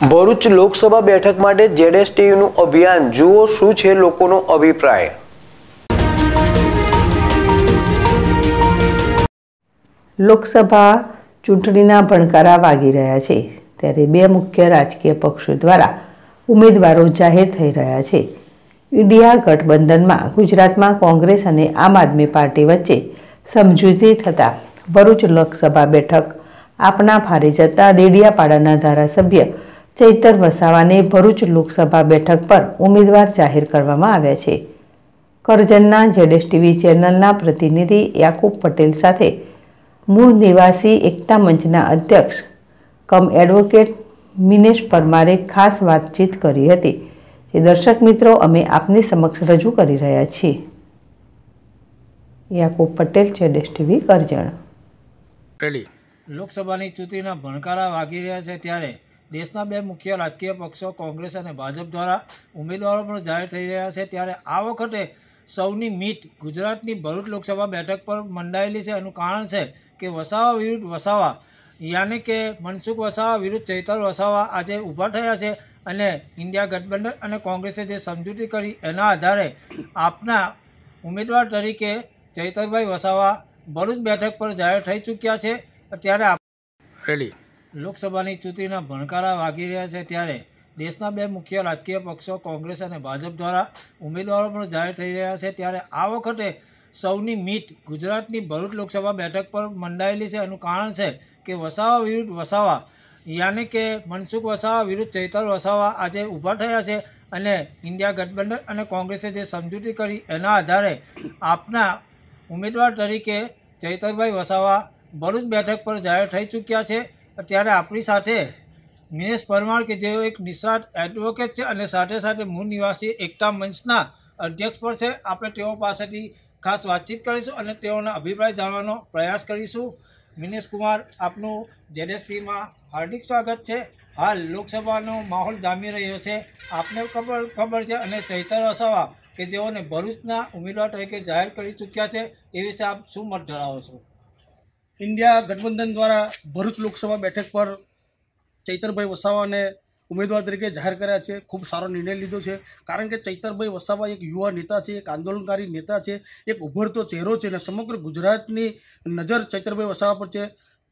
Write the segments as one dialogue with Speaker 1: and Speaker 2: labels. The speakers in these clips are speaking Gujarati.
Speaker 1: ભરૂચ લોકસભા બેઠક માટે જેડએસટીયુનું અભિયાન જુઓ શું છે
Speaker 2: લોકોનો અભિપ્રાય
Speaker 3: લોકસભા ચૂંટણીના ભણકારા વાગી રહ્યા છે ત્યારે બે મુખ્ય રાજકીય પક્ષો દ્વારા ઉમેદવારો જાહેર થઈ રહ્યા છે ઇન્ડિયા ગઠબંધનમાં ગુજરાતમાં કોંગ્રેસ અને આમ આદમી પાર્ટી વચ્ચે સમજૂતી થતાં ભરૂચ લોકસભા બેઠક આપના ભારે જતા દેડિયાપાડાના ધારાસભ્ય ચૈતર વસાવાને ભરૂચ લોકસભા બેઠક પર ઉમેદવાર જાહેર કરવામાં આવ્યા છે કરજણના જેડેશ ટીવી ચેનલના પ્રતિનિધિ યાકુબ પટેલ સાથે મૂળ નિવાસી એકતા મંચના અધ્યક્ષ કમ એડવોકેટ મિનેશ પરમારે ખાસ વાતચીત કરી હતી જે દર્શક મિત્રો અમે આપની સમક્ષ રજૂ કરી રહ્યા છીએ યાકુબ પટેલ જેડેશ ટીવી કરજણ
Speaker 1: લોકસભાની ચૂંટણીના ભણકારા વાગી રહ્યા છે ત્યારે દેશના બે મુખ્ય રાજકીય પક્ષો કોંગ્રેસ અને ભાજપ દ્વારા ઉમેદવારો પણ જાહેર થઈ રહ્યા છે ત્યારે આ વખતે સૌની મીટ ગુજરાતની ભરૂચ લોકસભા બેઠક પર મંડાયેલી છે એનું કારણ છે કે વસાવા વિરુદ્ધ વસાવા યાને કે મનસુખ વસાવા વિરુદ્ધ ચૈતર વસાવા આજે ઊભા થયા છે અને ઇન્ડિયા ગઠબંધન અને કોંગ્રેસે જે સમજૂતી કરી એના આધારે આપના ઉમેદવાર તરીકે ચૈતરભાઈ વસાવા ભરૂચ બેઠક પર જાહેર થઈ ચૂક્યા છે અત્યારે ત્યારે રેડી લોકસભાની ચૂંટણીના ભણકારા વાગી રહ્યા છે ત્યારે દેશના બે મુખ્ય રાજકીય પક્ષો કોંગ્રેસ અને ભાજપ દ્વારા ઉમેદવારો પણ જાહેર થઈ રહ્યા છે ત્યારે આ વખતે સૌની મીટ ગુજરાતની ભરૂચ લોકસભા બેઠક પર મંડાયેલી છે એનું કારણ છે કે વસાવા વિરુદ્ધ વસાવા યાને કે મનસુખ વસાવા વિરુદ્ધ ચૈતર વસાવા આજે ઊભા થયા છે અને ઇન્ડિયા ગઠબંધન અને કોંગ્રેસે જે સમજૂતી કરી એના આધારે આપના ઉમેદવાર તરીકે ચૈતરભાઈ વસાવા ભરૂચ બેઠક પર જાહેર થઈ ચૂક્યા છે અત્યારે આપણી સાથે મિનેશ પરમાર કે જેઓ એક નિષ્ણાત એડવોકેટ છે અને સાથે સાથે મૂળ નિવાસી એકતા મંચના અધ્યક્ષ પણ છે આપણે તેઓ પાસેથી ખાસ વાતચીત કરીશું અને તેઓના અભિપ્રાય જાણવાનો પ્રયાસ કરીશું મિનેશ કુમાર આપનું જેડેસપીમાં હાર્દિક સ્વાગત છે હાલ લોકસભાનો માહોલ જામી રહ્યો છે આપને ખબર ખબર છે અને ચૈતર વસાવા કે જેઓને ભરૂચના ઉમેદવાર તરીકે જાહેર કરી ચૂક્યા છે એ વિશે આપ શું મત ધરાવો છો
Speaker 2: ઇન્ડિયા ગઠબંધન દ્વારા ભરૂચ લોકસભા બેઠક પર ચૈતરભાઈ વસાવાને ઉમેદવાર તરીકે જાહેર કર્યા છે ખૂબ સારો નિર્ણય લીધો છે કારણ કે ચૈતરભાઈ વસાવા એક યુવા નેતા છે એક આંદોલનકારી નેતા છે એક ઉભરતો ચહેરો છે અને સમગ્ર ગુજરાતની નજર ચૈતરભાઈ વસાવા પર છે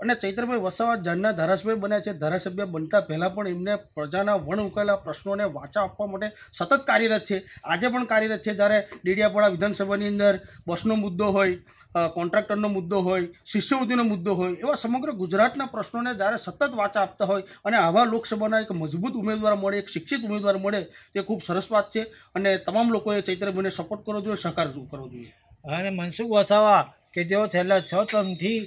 Speaker 2: અને ચૈત્રભાઈ વસાવા જાનના ધારાસભ્ય બન્યા છે ધારાસભ્ય બનતા પહેલાં પણ એમને પ્રજાના વણ ઉકેલા પ્રશ્નોને વાચા આપવા માટે સતત કાર્યરત છે આજે પણ કાર્યરત છે જ્યારે ડેડિયાપાડા વિધાનસભાની અંદર બસનો મુદ્દો હોય કોન્ટ્રાક્ટરનો મુદ્દો હોય શિષ્યવૃત્તિનો મુદ્દો હોય એવા સમગ્ર ગુજરાતના પ્રશ્નોને જ્યારે સતત વાચા આપતા હોય અને આવા લોકસભાના એક મજબૂત ઉમેદવાર મળે એક શિક્ષિત ઉમેદવાર મળે તે ખૂબ સરસ વાત છે અને તમામ લોકોએ ચૈત્રભાઈને સપોર્ટ કરવો જોઈએ સહકાર કરવો જોઈએ અને મનસુખ વસાવા કે જેઓ છેલ્લા છ
Speaker 1: ત્રણથી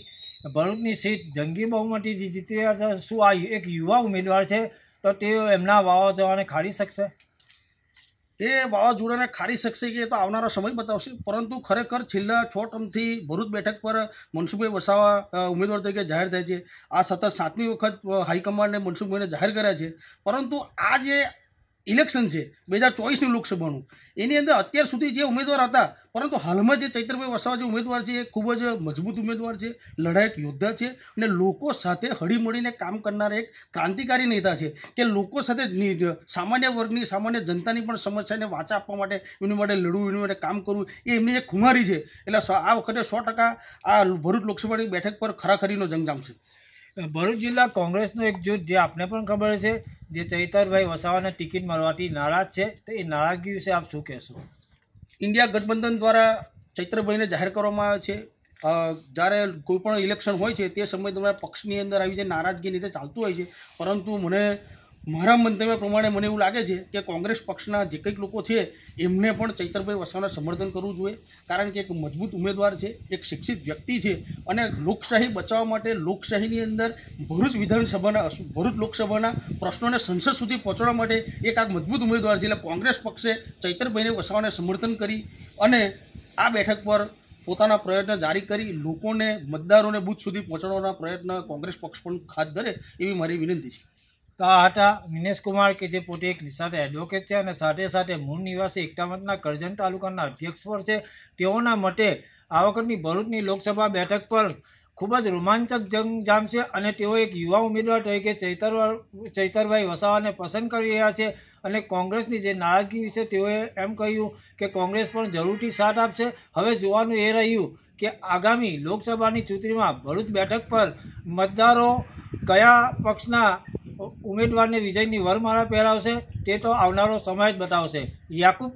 Speaker 1: ભરૂચની સીટ જંગી બહુમતીથી જીતી શું આ એક યુવા ઉમેદવાર છે
Speaker 2: તો તેઓ એમના વાવાઝોડાને ખાડી શકશે એ વાવાઝોડાને ખારી શકશે કે તો આવનારો સમય બતાવશે પરંતુ ખરેખર છેલ્લા છ ટર્મથી ભરૂચ બેઠક પર મનસુખભાઈ વસાવા ઉમેદવાર તરીકે જાહેર થાય છે આ સતત સાતમી વખત હાઈકમાન્ડને મનસુખભાઈને જાહેર કર્યા છે પરંતુ આ જે ઇલેક્શન છે બે હજાર ચોવીસનું લોકસભાનું એની અંદર અત્યાર સુધી જે ઉમેદવાર હતા પરંતુ હાલમાં જે ચૈત્રભાઈ વસાવા જે ઉમેદવાર છે એ ખૂબ જ મજબૂત ઉમેદવાર છે લડાયક યોદ્ધા છે અને લોકો સાથે હળીમળીને કામ કરનાર એક ક્રાંતિકારી નેતા છે કે લોકો સાથે સામાન્ય વર્ગની સામાન્ય જનતાની પણ સમસ્યાને વાચા આપવા માટે એની માટે લડવું એની માટે કામ કરવું એ એમની એક ખુમારી છે એટલે આ વખતે સો ટકા આ ભરૂચ લોકસભાની બેઠક પર ખરાખરીનો જંગ જામશે ભરૂચ જિલ્લા કોંગ્રેસનું એક જૂથ જે આપને પણ ખબર
Speaker 1: છે જે ચૈતરભાઈ વસાવાને ટિકિટ મળવાથી નારાજ છે તો એ નારાજગી વિશે આપ શું કહેશો
Speaker 2: ઇન્ડિયા ગઠબંધન દ્વારા ચૈત્રભાઈને જાહેર કરવામાં આવે છે જ્યારે કોઈ પણ ઇલેક્શન હોય છે તે સમયે તમારા પક્ષની અંદર આવી જે નારાજગી લીધે ચાલતું હોય છે પરંતુ મને મારા મંતવ્ય પ્રમાણે મને એવું લાગે છે કે કોંગ્રેસ પક્ષના જે કંઈક લોકો છે એમને પણ ચૈતરભાઈ વસાવાના સમર્થન કરવું જોઈએ કારણ કે એક મજબૂત ઉમેદવાર છે એક શિક્ષિત વ્યક્તિ છે અને લોકશાહી બચાવવા માટે લોકશાહીની અંદર ભરૂચ વિધાનસભાના ભરૂચ લોકસભાના પ્રશ્નોને સંસદ સુધી પહોંચવા માટે એક આ મજબૂત ઉમેદવાર છે એટલે કોંગ્રેસ પક્ષે ચૈતરભાઈને વસાવાને સમર્થન કરી અને આ બેઠક પર પોતાના પ્રયત્ન જારી કરી લોકોને મતદારોને બુથ સુધી પહોંચાડવાના પ્રયત્ન કોંગ્રેસ પક્ષ પણ હાથ ધરે એવી મારી વિનંતી છે તો
Speaker 1: આ હતા વિનેશ કુમાર કે જે પોતે એક નિષ્ણાત એડવોકેટ છે અને સાથે સાથે મૂળ નિવાસી એકતામતના કરજણ તાલુકાના અધ્યક્ષ પણ છે તેઓના મતે આ વખતની ભરૂચની લોકસભા બેઠક પર ખૂબ જ રોમાંચક જંગ જામશે અને તેઓ એક યુવા ઉમેદવાર તરીકે ચૈતર ચૈતરભાઈ વસાવાને પસંદ કરી રહ્યા છે અને કોંગ્રેસની જે નારાજગી વિશે તેઓએ એમ કહ્યું કે કોંગ્રેસ પણ જરૂરથી સાથ આપશે હવે જોવાનું એ રહ્યું કે આગામી લોકસભાની ચૂંટણીમાં ભરૂચ બેઠક પર મતદારો કયા પક્ષના ઉમેદવારને વિજયની વરમાળા પહેરાવશે તે તો આવનારો સમય જ બતાવશે યાકુબ